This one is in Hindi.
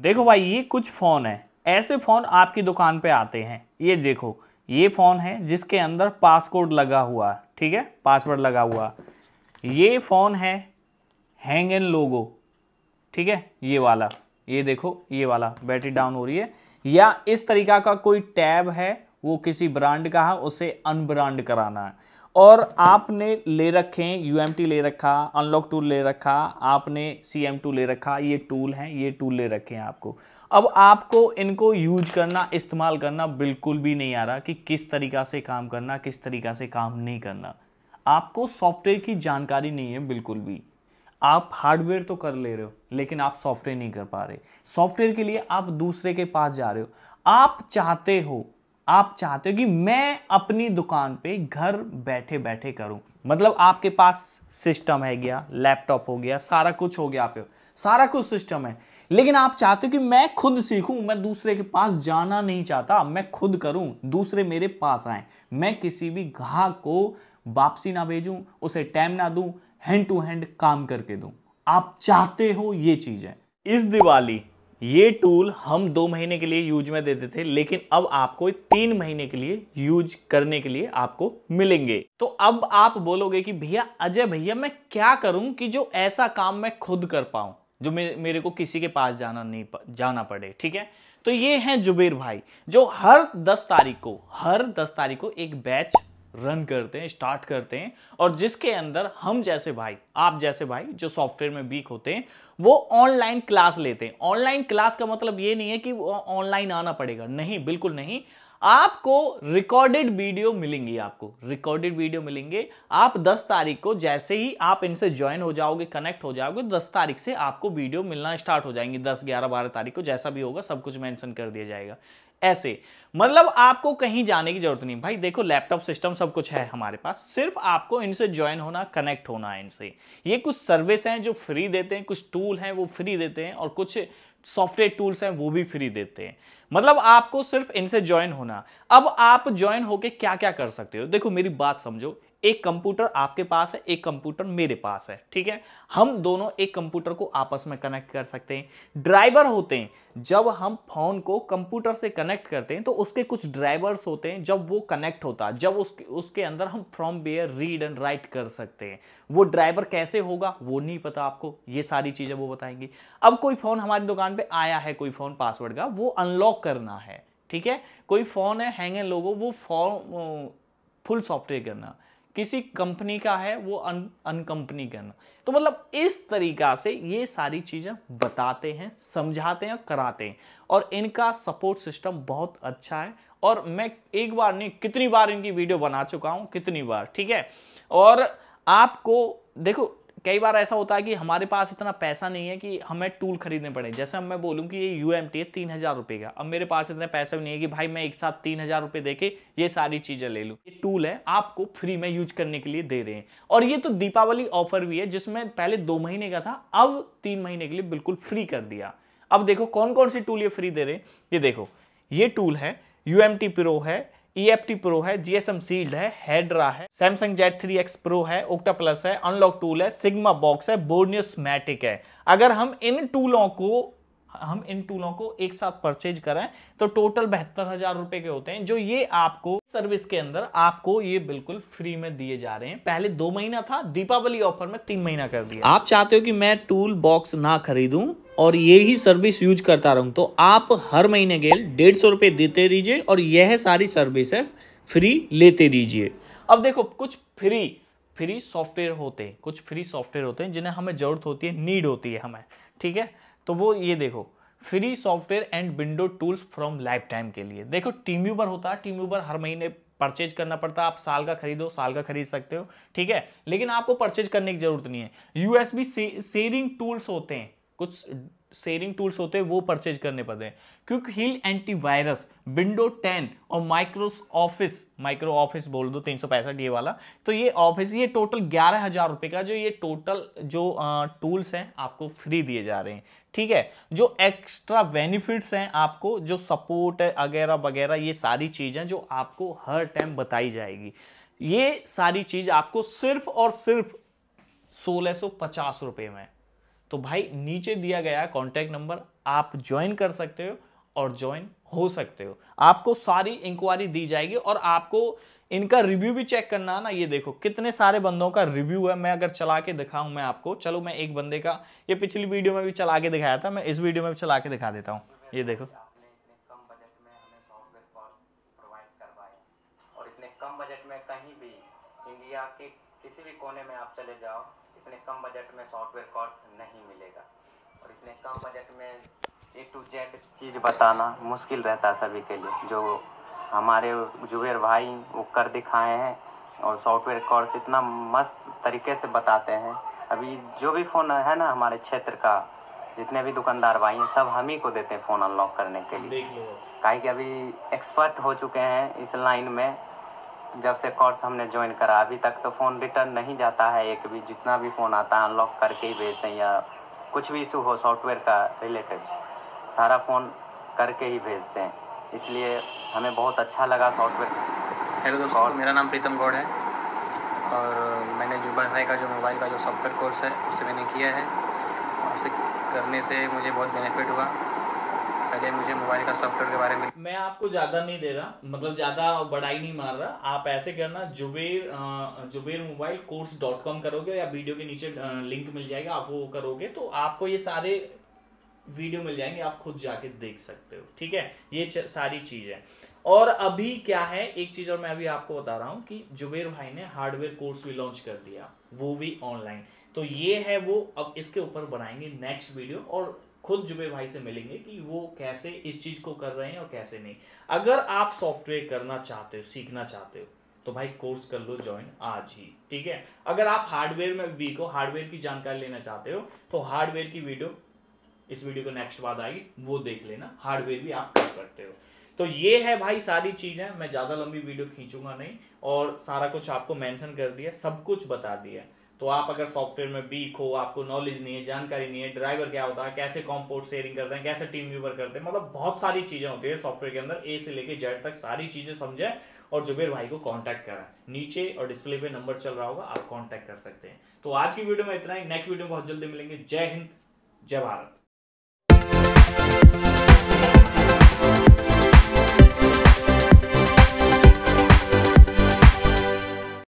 देखो भाई ये कुछ फ़ोन है ऐसे फ़ोन आपकी दुकान पे आते हैं ये देखो ये फ़ोन है जिसके अंदर पासकोड लगा हुआ ठीक है पासवर्ड लगा हुआ ये फ़ोन है हैंग एन लोगो ठीक है ये वाला ये देखो ये वाला बैटरी डाउन हो रही है या इस तरीका का कोई टैब है वो किसी ब्रांड का है उसे अनब्रांड कराना है और आपने ले रखे यू ले रखा अनलॉक टूल ले रखा आपने सी ले रखा ये टूल हैं ये टूल ले रखे हैं आपको अब आपको इनको यूज करना इस्तेमाल करना बिल्कुल भी नहीं आ रहा कि किस तरीका से काम करना किस तरीका से काम नहीं करना आपको सॉफ्टवेयर की जानकारी नहीं है बिल्कुल भी आप हार्डवेयर तो कर ले रहे हो लेकिन आप सॉफ्टवेयर नहीं कर पा रहे सॉफ्टवेयर के लिए आप दूसरे के पास जा रहे हो आप चाहते हो आप चाहते हो कि मैं अपनी दुकान पे घर बैठे बैठे करूं मतलब आपके पास सिस्टम है गया लैपटॉप हो गया सारा कुछ हो गया आपके सारा कुछ सिस्टम है लेकिन आप चाहते हो कि मैं खुद सीखूं मैं दूसरे के पास जाना नहीं चाहता मैं खुद करूं दूसरे मेरे पास आए मैं किसी भी ग्राहक को वापसी ना भेजूं उसे टाइम ना दूं हैंड टू हैंड काम करके दूं आप चाहते हो ये चीज है इस दिवाली ये टूल हम दो महीने के लिए यूज में देते थे लेकिन अब आपको तीन महीने के लिए यूज करने के लिए आपको मिलेंगे तो अब आप बोलोगे कि भैया अजय भैया मैं क्या करूं कि जो ऐसा काम मैं खुद कर पाऊं जो मेरे को किसी के पास जाना नहीं जाना पड़े ठीक है तो ये हैं जुबेर भाई जो हर 10 तारीख को हर 10 तारीख को एक बैच रन करते हैं स्टार्ट करते हैं और जिसके अंदर हम जैसे भाई आप जैसे भाई जो सॉफ्टवेयर में वीक होते हैं वो ऑनलाइन क्लास लेते हैं ऑनलाइन क्लास का मतलब ये नहीं है कि ऑनलाइन आना पड़ेगा नहीं बिल्कुल नहीं आपको रिकॉर्डेड वीडियो मिलेंगी आपको रिकॉर्डेड वीडियो मिलेंगे आप 10 तारीख को जैसे ही आप इनसे ज्वाइन हो जाओगे कनेक्ट हो जाओगे 10 तारीख से आपको वीडियो मिलना स्टार्ट हो जाएंगी 10 11 12 तारीख को जैसा भी होगा सब कुछ मेंशन कर दिया जाएगा ऐसे मतलब आपको कहीं जाने की जरूरत नहीं भाई देखो लैपटॉप सिस्टम सब कुछ है हमारे पास सिर्फ आपको इनसे ज्वाइन होना कनेक्ट होना है इनसे ये कुछ सर्विस हैं जो फ्री देते हैं कुछ टूल हैं वो फ्री देते हैं और कुछ सॉफ्टवेयर टूल्स हैं वो भी फ्री देते हैं मतलब आपको सिर्फ इनसे ज्वाइन होना अब आप ज्वाइन होके क्या क्या कर सकते हो देखो मेरी बात समझो एक कंप्यूटर आपके पास है एक कंप्यूटर मेरे पास है ठीक है हम दोनों एक कंप्यूटर को आपस में कनेक्ट कर सकते हैं ड्राइवर होते हैं जब हम फोन को कंप्यूटर से कनेक्ट करते हैं तो उसके कुछ ड्राइवर्स होते हैं जब वो कनेक्ट होता है जब उसके उसके अंदर हम firmware read and write कर सकते हैं वो ड्राइवर कैसे होगा वो नहीं पता आपको ये सारी चीज़ें वो बताएंगी अब कोई फ़ोन हमारी दुकान पर आया है कोई फ़ोन पासवर्ड का वो अनलॉक करना है ठीक है कोई फ़ोन है हैंग लोगों वो फॉर्म फुल सॉफ्टवेयर करना किसी कंपनी का है वो अन अनकंपनी करना तो मतलब इस तरीका से ये सारी चीज़ें बताते हैं समझाते हैं कराते हैं और इनका सपोर्ट सिस्टम बहुत अच्छा है और मैं एक बार नहीं कितनी बार इनकी वीडियो बना चुका हूँ कितनी बार ठीक है और आपको देखो कई बार ऐसा होता है कि हमारे पास इतना पैसा नहीं है कि हमें टूल खरीदने पड़े जैसे मैं बोलूँ कि ये यू एम टी है तीन हज़ार रुपये का अब मेरे पास इतना पैसा भी नहीं है कि भाई मैं एक साथ तीन हज़ार रुपये दे के ये सारी चीज़ें ले लूँ ये टूल है आपको फ्री में यूज करने के लिए दे रहे हैं और ये तो दीपावली ऑफर भी है जिसमें पहले दो महीने का था अब तीन महीने के लिए बिल्कुल फ्री कर दिया अब देखो कौन कौन से टूल ये फ्री दे रहे हैं ये देखो ये टूल है यू एम टी प्रो है ई एफ टी प्रो है जीएसएम सील्ड है हेड्रा है Samsung Z three X pro है ओक्टा प्लस है अनलॉक टूल है सिग्मा बॉक्स है बोर्नियो है अगर हम इन टूलों को हम इन टूलों को एक साथ परचेज करें तो टोटल बहत्तर हजार रुपए के होते हैं जो ये आपको सर्विस के अंदर आपको ये बिल्कुल फ्री में दिए जा रहे हैं पहले दो महीना था दीपावली ऑफर में तीन महीना कर दिया आप चाहते हो कि मैं टूल बॉक्स ना खरीदूं और ये ही सर्विस यूज करता रहूं तो आप हर महीने के डेढ़ सौ रुपए देते रहिए और यह सारी सर्विस है फ्री लेते रहिए अब देखो कुछ फ्री फ्री सॉफ्टवेयर होते हैं कुछ फ्री सॉफ्टवेयर होते हैं जिन्हें हमें जरूरत होती है नीड होती है हमें ठीक है तो वो ये देखो free software and window tools from lifetime के लिए देखो टीम यूबर होता है टीम यूबर हर महीने परचेज करना पड़ता है आप साल का खरीदो साल का खरीद सकते हो ठीक है लेकिन आपको परचेज करने की जरूरत नहीं है यूएसबी सेरिंग टूल्स होते हैं कुछ सेरिंग टूल्स होते हैं वो परचेज करने पड़ते हैं क्विक हिल एंटीवायरस विंडो 10 और माइक्रो ऑफिस माइक्रो ऑफिस बोल दो तीन सौ ये वाला तो ये ऑफिस ये टोटल ग्यारह हजार रुपये का जो ये टोटल जो टूल्स हैं आपको फ्री दिए जा रहे हैं ठीक है जो एक्स्ट्रा बेनिफिट्स हैं आपको जो सपोर्ट वगैरह वगैरह ये सारी चीज़ें जो आपको हर टाइम बताई जाएगी ये सारी चीज़ आपको सिर्फ और सिर्फ सोलह सौ पचास रुपये में तो भाई नीचे दिया गया कॉन्टैक्ट नंबर आप ज्वाइन कर सकते हो और ज्वाइन हो सकते हो आपको सारी इंक्वायरी दी जाएगी और आपको इनका रिव्यू भी चेक करना है ना ये देखो कितने सारे बंदों का रिव्यू है मैं अगर चला के दिखाऊं मैं आपको चलो मैं एक बंदे का ये पिछली वीडियो में भी चला के दिखाया था मैं इस वीडियो में भी चला के दिखा देता हूँ ये देखो कम बजट में कहीं भी इंडिया के किसी भी कोने में आप चले जाओ इतने कम बजट में सॉफ्टवेयर कोर्स नहीं मिलेगा और इतने कम बजट में ए टू जेड चीज़ बताना मुश्किल रहता है सभी के लिए जो हमारे जुबेर भाई वो कर दिखाए हैं और सॉफ्टवेयर कोर्स इतना मस्त तरीके से बताते हैं अभी जो भी फ़ोन है ना हमारे क्षेत्र का जितने भी दुकानदार भाई हैं सब हम ही को देते हैं फ़ोन अनलॉक करने के लिए कहे कि अभी एक्सपर्ट हो चुके हैं इस लाइन में जब से कोर्स हमने ज्वाइन करा अभी तक तो फ़ोन रिटर्न नहीं जाता है एक भी जितना भी फ़ोन आता है अनलॉक करके ही भेजते हैं या कुछ भी इशू हो सॉफ्टवेयर का रिलेटेड सारा फ़ोन करके ही भेजते हैं इसलिए हमें बहुत अच्छा लगा सॉफ्टवेयर हेलो दोस्तों मेरा नाम प्रीतम गौड़ है और मैंने जुबा भाई का जो मोबाइल का जो सॉफ्टवेयर कोर्स है उसे मैंने किया है उसे करने से मुझे बहुत बेनिफिट हुआ पहले मुझे मोबाइल का सॉफ्टवेयर के बारे में मैं आपको ज़्यादा नहीं दे रहा मतलब ज़्यादा बड़ाई नहीं मार रहा आप ऐसे करना Zubair Zubair mobile course dot com करोगे या वीडियो के नीचे लिंक मिल जाएगा आप वो करोगे तो आपको ये सारे वीडियो मिल जाएंगे आप खुद जाके देख सकते हो ठीक है ये सारी चीज़ है और अभी क्या है एक चीज़ और मैं अभी आपको बता रहा हूँ कि जुबेर भाई ने हार्डवेयर कोर्स भी लॉन्च कर दिया वो भी ऑनलाइन तो ये है वो अब इसके ऊपर बनाएंगे नेक्स्ट वीडियो और खुद जुबे भाई से मिलेंगे कि वो कैसे इस चीज़ को कर रहे हैं और कैसे नहीं अगर आप सॉफ्टवेयर करना चाहते हो सीखना चाहते हो तो भाई कोर्स कर लो ज्वाइन आज ही ठीक है अगर आप हार्डवेयर में वीक हो हार्डवेयर की जानकारी लेना चाहते हो तो हार्डवेयर की वीडियो इस वीडियो को नेक्स्ट बाद आएगी वो देख लेना हार्डवेयर भी आप कर सकते हो तो ये है भाई सारी चीज़ें मैं ज़्यादा लंबी वीडियो खींचूंगा नहीं और सारा कुछ आपको मेंशन कर दिया सब कुछ बता दिया तो आप अगर सॉफ्टवेयर में वीक हो आपको नॉलेज नहीं है जानकारी नहीं है ड्राइवर क्या होता है कैसे कॉम्पोर्ट शेयरिंग करते हैं कैसे टीम व्यूवर करते हैं मतलब बहुत सारी चीजें होती है सॉफ्टवेयर के अंदर ए से लेके जेड तक सारी चीजें समझे और जुबेर भाई को कांटेक्ट करें नीचे और डिस्प्ले पे नंबर चल रहा होगा आप कांटेक्ट कर सकते हैं तो आज की वीडियो में इतना ही नेक्स्ट वीडियो में बहुत जल्दी मिलेंगे जय हिंद जय भारत